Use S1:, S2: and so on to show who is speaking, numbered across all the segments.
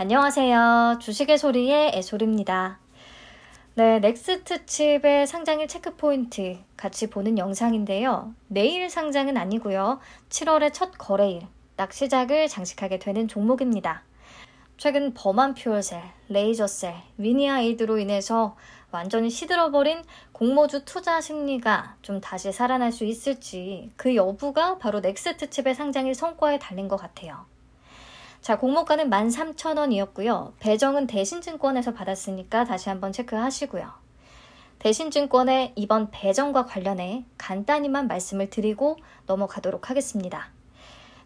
S1: 안녕하세요. 주식의 소리의 애소리입니다. 네, 넥스트 칩의 상장일 체크 포인트 같이 보는 영상인데요. 내일 상장은 아니고요. 7월의 첫 거래일, 딱 시작을 장식하게 되는 종목입니다. 최근 범한 퓨얼셀, 레이저셀, 위니아 에이드로 인해서 완전히 시들어버린 공모주 투자 심리가 좀 다시 살아날 수 있을지 그 여부가 바로 넥스트 칩의 상장일 성과에 달린 것 같아요. 자, 공모가는 13,000원이었고요. 배정은 대신증권에서 받았으니까 다시 한번 체크하시고요. 대신증권의 이번 배정과 관련해 간단히만 말씀을 드리고 넘어가도록 하겠습니다.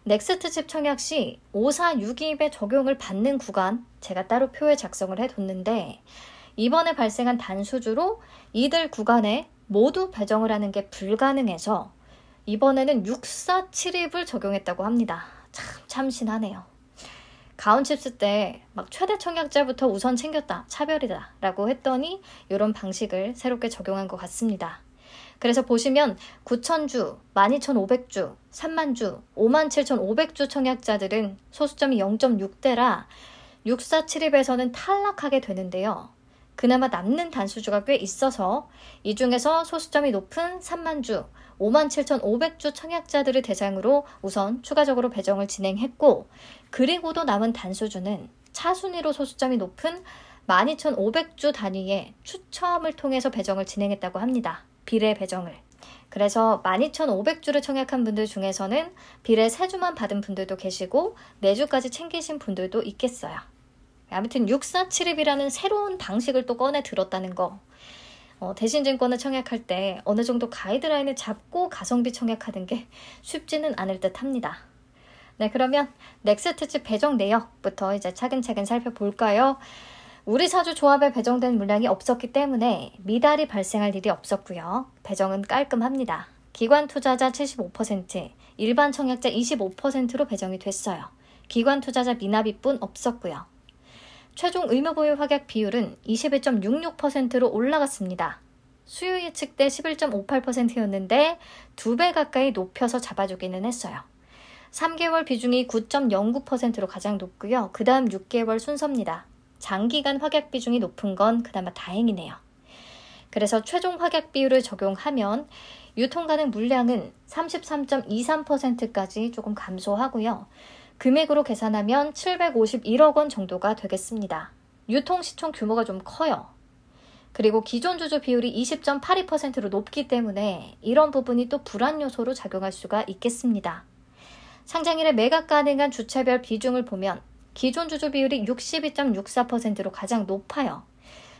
S1: 넥스트집 청약 시5 4 6 2입에 적용을 받는 구간 제가 따로 표에 작성을 해뒀는데 이번에 발생한 단수주로 이들 구간에 모두 배정을 하는 게 불가능해서 이번에는 6472을 적용했다고 합니다. 참 참신하네요. 가온 칩스 때막 최대 청약자부터 우선 챙겼다, 차별이다 라고 했더니 이런 방식을 새롭게 적용한 것 같습니다. 그래서 보시면 9,000주, 12,500주, 3만주, 57,500주 청약자들은 소수점이 0.6대라 6 4 7입에서는 탈락하게 되는데요. 그나마 남는 단수주가 꽤 있어서 이 중에서 소수점이 높은 3만 주, 57,500주 만 청약자들을 대상으로 우선 추가적으로 배정을 진행했고, 그리고도 남은 단수주는 차순위로 소수점이 높은 12,500주 단위의 추첨을 통해서 배정을 진행했다고 합니다. 비례 배정을. 그래서 12,500주를 청약한 분들 중에서는 비례 3주만 받은 분들도 계시고 4주까지 챙기신 분들도 있겠어요. 아무튼 6 4 7입이라는 새로운 방식을 또 꺼내 들었다는 거. 어, 대신증권을 청약할 때 어느 정도 가이드라인을 잡고 가성비 청약하는 게 쉽지는 않을 듯 합니다. 네, 그러면 넥스트츠 배정 내역부터 이제 차근차근 살펴볼까요? 우리 사주 조합에 배정된 물량이 없었기 때문에 미달이 발생할 일이 없었고요. 배정은 깔끔합니다. 기관 투자자 75%, 일반 청약자 25%로 배정이 됐어요. 기관 투자자 미납이뿐 없었고요. 최종 의무보유 확약 비율은 21.66%로 올라갔습니다. 수요 예측 때 11.58%였는데 두 배 가까이 높여서 잡아주기는 했어요. 3개월 비중이 9.09%로 가장 높고요. 그 다음 6개월 순서입니다. 장기간 확약 비중이 높은 건 그나마 다행이네요. 그래서 최종 확약 비율을 적용하면 유통 가능 물량은 33.23%까지 조금 감소하고요. 금액으로 계산하면 751억 원 정도가 되겠습니다. 유통시청 규모가 좀 커요. 그리고 기존 주주 비율이 20.82%로 높기 때문에 이런 부분이 또 불안 요소로 작용할 수가 있겠습니다. 상장일에 매각 가능한 주체별 비중을 보면 기존 주주 비율이 62.64%로 가장 높아요.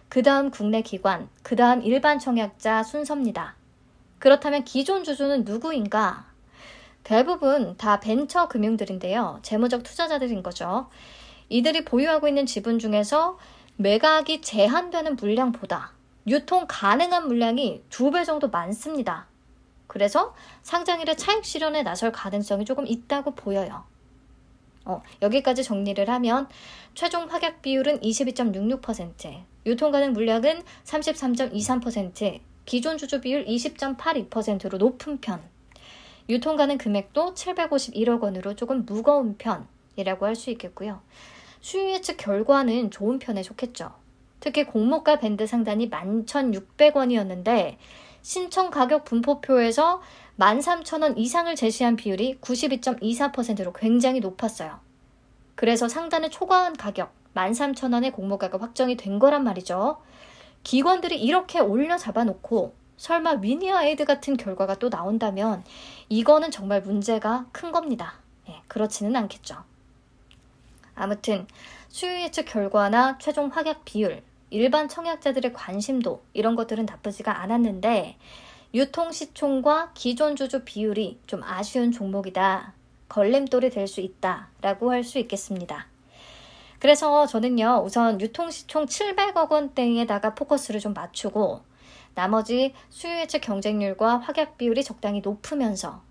S1: 그 다음 국내 기관, 그 다음 일반 청약자 순서입니다. 그렇다면 기존 주주는 누구인가? 대부분 다 벤처 금융들인데요. 재무적 투자자들인 거죠. 이들이 보유하고 있는 지분 중에서 매각이 제한되는 물량보다 유통 가능한 물량이 두 배 정도 많습니다. 그래서 상장일에 차익 실현에 나설 가능성이 조금 있다고 보여요. 어, 여기까지 정리를 하면 최종 확약 비율은 22.66%, 유통 가능 물량은 33.23%, 기존 주주 비율 20.82%로 높은 편. 유통가는 금액도 751억 원으로 조금 무거운 편이라고 할 수 있겠고요. 수요 예측 결과는 좋은 편에 속했죠. 특히 공모가 밴드 상단이 11,600원이었는데 신청 가격 분포표에서 13,000원 이상을 제시한 비율이 92.24%로 굉장히 높았어요. 그래서 상단의 초과한 가격 13,000원의 공모가가 확정이 된 거란 말이죠. 기관들이 이렇게 올려 잡아놓고 설마 미니아 에이드 같은 결과가 또 나온다면 이거는 정말 문제가 큰 겁니다. 예, 그렇지는 않겠죠. 아무튼 수요 예측 결과나 최종 확약 비율, 일반 청약자들의 관심도 이런 것들은 나쁘지가 않았는데 유통 시총과 기존 주주 비율이 좀 아쉬운 종목이다. 걸림돌이 될 수 있다라고 할 수 있겠습니다. 그래서 저는요, 우선 유통 시총 700억 원대에다가 포커스를 좀 맞추고 나머지 수요예측 경쟁률과 확약 비율이 적당히 높으면서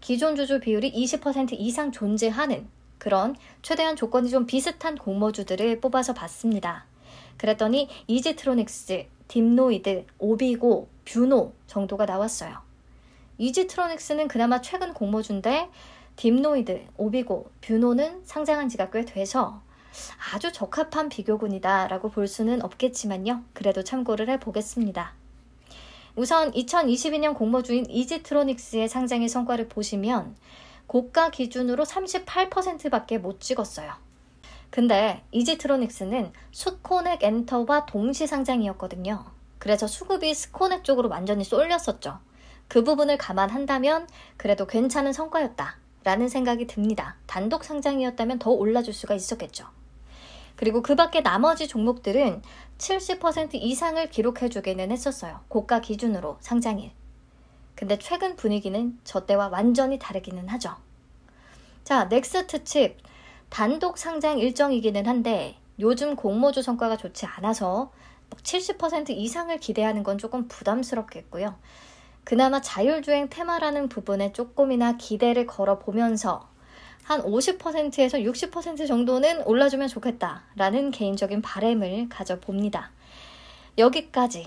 S1: 기존 주주 비율이 20% 이상 존재하는 그런 최대한 조건이 좀 비슷한 공모주들을 뽑아서 봤습니다. 그랬더니 이지트로닉스, 딥노이드, 오비고, 뷰노 정도가 나왔어요. 이지트로닉스는 그나마 최근 공모주인데 딥노이드, 오비고, 뷰노는 상장한 지가 꽤 돼서 아주 적합한 비교군이다라고 볼 수는 없겠지만요. 그래도 참고를 해보겠습니다. 우선 2022년 공모주인 이지트로닉스의 상장의 성과를 보시면 고가 기준으로 38%밖에 못 찍었어요. 근데 이지트로닉스는 스코넥 엔터와 동시 상장이었거든요. 그래서 수급이 스코넥 쪽으로 완전히 쏠렸었죠. 그 부분을 감안한다면 그래도 괜찮은 성과였다. 라는 생각이 듭니다. 단독 상장이었다면 더 올라줄 수가 있었겠죠. 그리고 그 밖에 나머지 종목들은 70% 이상을 기록해주기는 했었어요. 고가 기준으로 상장일. 근데 최근 분위기는 저 때와 완전히 다르기는 하죠. 자, 넥스트 칩. 단독 상장 일정이기는 한데 요즘 공모주 성과가 좋지 않아서 70% 이상을 기대하는 건 조금 부담스럽겠고요. 그나마 자율주행 테마라는 부분에 조금이나 기대를 걸어보면서 한 50%에서 60% 정도는 올라주면 좋겠다라는 개인적인 바램을 가져봅니다. 여기까지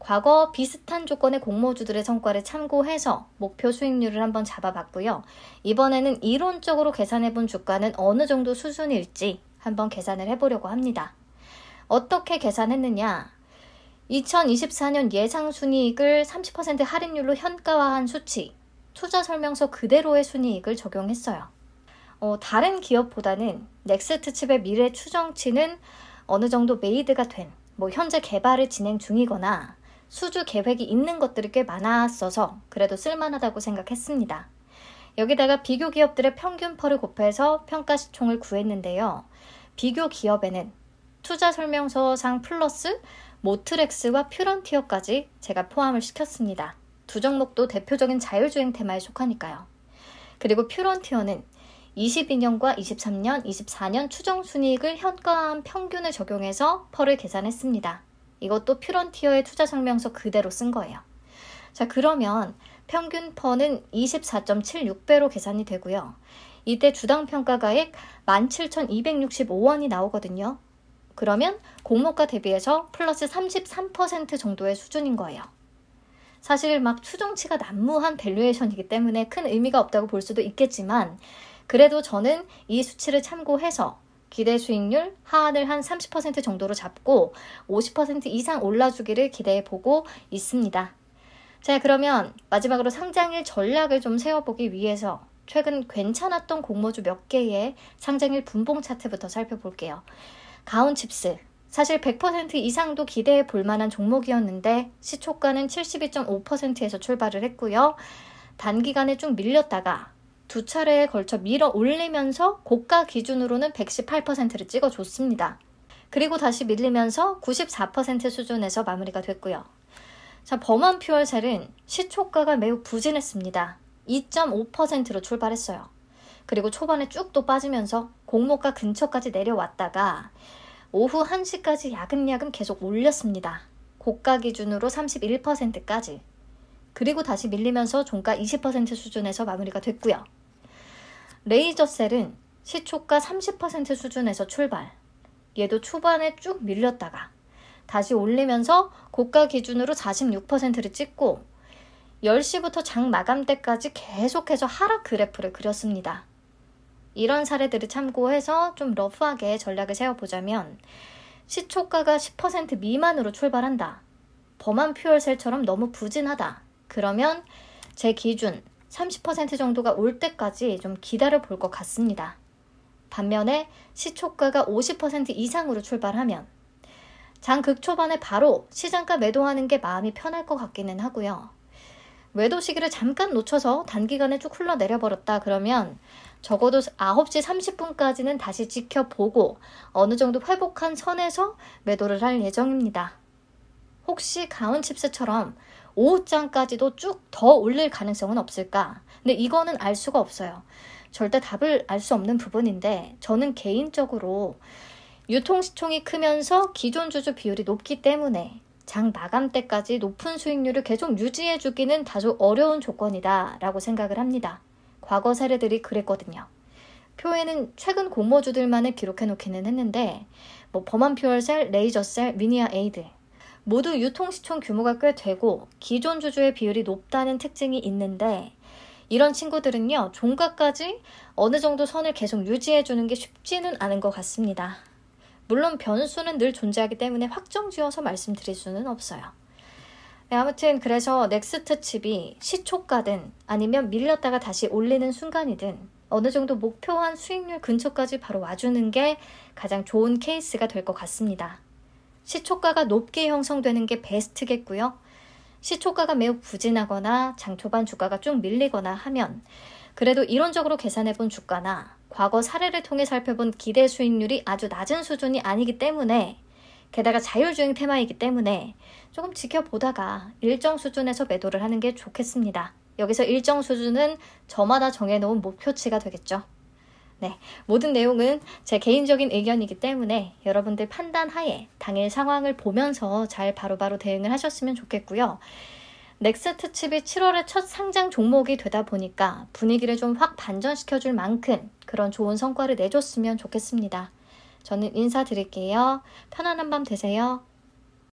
S1: 과거 비슷한 조건의 공모주들의 성과를 참고해서 목표 수익률을 한번 잡아봤고요. 이번에는 이론적으로 계산해본 주가는 어느 정도 수준일지 한번 계산을 해보려고 합니다. 어떻게 계산했느냐? 2024년 예상 순이익을 30% 할인율로 현가화한 수치, 투자 설명서 그대로의 순이익을 적용했어요. 어, 다른 기업보다는 넥스트 칩의 미래 추정치는 어느 정도 메이드가 된, 뭐 현재 개발을 진행 중이거나 수주 계획이 있는 것들이 꽤 많았어서 그래도 쓸만하다고 생각했습니다. 여기다가 비교 기업들의 평균퍼를 곱해서 평가 시총을 구했는데요. 비교 기업에는 투자 설명서상 플러스 모트렉스와 퓨런티어까지 제가 포함을 시켰습니다. 두 종목도 대표적인 자율주행 테마에 속하니까요. 그리고 퓨런티어는 22년과 23년, 24년 추정 순이익을 현가한 평균을 적용해서 펄을 계산했습니다. 이것도 퓨런티어의 투자 설명서 그대로 쓴 거예요. 자, 그러면 평균 펄은 24.76배로 계산이 되고요. 이때 주당 평가가액 17,265원이 나오거든요. 그러면 공모가 대비해서 플러스 33% 정도의 수준인 거예요. 사실 막 추정치가 난무한 밸류에이션이기 때문에 큰 의미가 없다고 볼 수도 있겠지만 그래도 저는 이 수치를 참고해서 기대 수익률 하한을 한 30% 정도로 잡고 50% 이상 올라주기를 기대해 보고 있습니다. 자, 그러면 마지막으로 상장일 전략을 좀 세워보기 위해서 최근 괜찮았던 공모주 몇 개의 상장일 분봉 차트부터 살펴볼게요. 가온칩스. 사실 100% 이상도 기대해 볼 만한 종목이었는데 시초가는 72.5%에서 출발을 했고요. 단기간에 쭉 밀렸다가 두 차례에 걸쳐 밀어 올리면서 고가 기준으로는 118%를 찍어줬습니다. 그리고 다시 밀리면서 94% 수준에서 마무리가 됐고요. 자, 범한 퓨얼셀은 시초가가 매우 부진했습니다. 2.5%로 출발했어요. 그리고 초반에 쭉 또 빠지면서 공모가 근처까지 내려왔다가 오후 1시까지 야금야금 계속 올렸습니다. 고가 기준으로 31%까지. 그리고 다시 밀리면서 종가 20% 수준에서 마무리가 됐고요. 레이저셀은 시초가 30% 수준에서 출발. 얘도 초반에 쭉 밀렸다가 다시 올리면서 고가 기준으로 46%를 찍고 10시부터 장 마감 때까지 계속해서 하락 그래프를 그렸습니다. 이런 사례들을 참고해서 좀 러프하게 전략을 세워보자면 시초가가 10% 미만으로 출발한다. 범한 퓨얼셀처럼 너무 부진하다. 그러면 제 기준 30% 정도가 올 때까지 좀 기다려 볼 것 같습니다. 반면에 시초가가 50% 이상으로 출발하면 장극 초반에 바로 시장가 매도하는 게 마음이 편할 것 같기는 하고요. 외도 시기를 잠깐 놓쳐서 단기간에 쭉 흘러내려 버렸다 그러면 적어도 9시 30분까지는 다시 지켜보고 어느 정도 회복한 선에서 매도를 할 예정입니다. 혹시 가운 칩스처럼 5호장까지도 쭉 더 올릴 가능성은 없을까? 근데 이거는 알 수가 없어요. 절대 답을 알 수 없는 부분인데 저는 개인적으로 유통시총이 크면서 기존 주주 비율이 높기 때문에 장 마감 때까지 높은 수익률을 계속 유지해 주기는 다소 어려운 조건이다라고 생각을 합니다. 과거 사례들이 그랬거든요. 표에는 최근 공모주들만을 기록해 놓기는 했는데 뭐 범한 퓨얼셀, 레이저셀, 미니아 에이드 모두 유통시총 규모가 꽤 되고 기존 주주의 비율이 높다는 특징이 있는데 이런 친구들은요, 종가까지 어느 정도 선을 계속 유지해주는 게 쉽지는 않은 것 같습니다. 물론 변수는 늘 존재하기 때문에 확정 지어서 말씀드릴 수는 없어요. 네, 아무튼 그래서 넥스트 칩이 시초가든 아니면 밀렸다가 다시 올리는 순간이든 어느 정도 목표한 수익률 근처까지 바로 와주는 게 가장 좋은 케이스가 될 것 같습니다. 시초가가 높게 형성되는 게 베스트겠고요. 시초가가 매우 부진하거나 장초반 주가가 쭉 밀리거나 하면 그래도 이론적으로 계산해본 주가나 과거 사례를 통해 살펴본 기대 수익률이 아주 낮은 수준이 아니기 때문에 게다가 자율주행 테마이기 때문에 조금 지켜보다가 일정 수준에서 매도를 하는 게 좋겠습니다. 여기서 일정 수준은 저마다 정해놓은 목표치가 되겠죠. 네, 모든 내용은 제 개인적인 의견이기 때문에 여러분들 판단 하에 당일 상황을 보면서 잘 바로바로 대응을 하셨으면 좋겠고요. 넥스트 칩이 7월의첫 상장 종목이 되다 보니까 분위기를 좀 확 반전시켜줄 만큼 그런 좋은 성과를 내줬으면 좋겠습니다. 저는 인사드릴게요. 편안한 밤 되세요.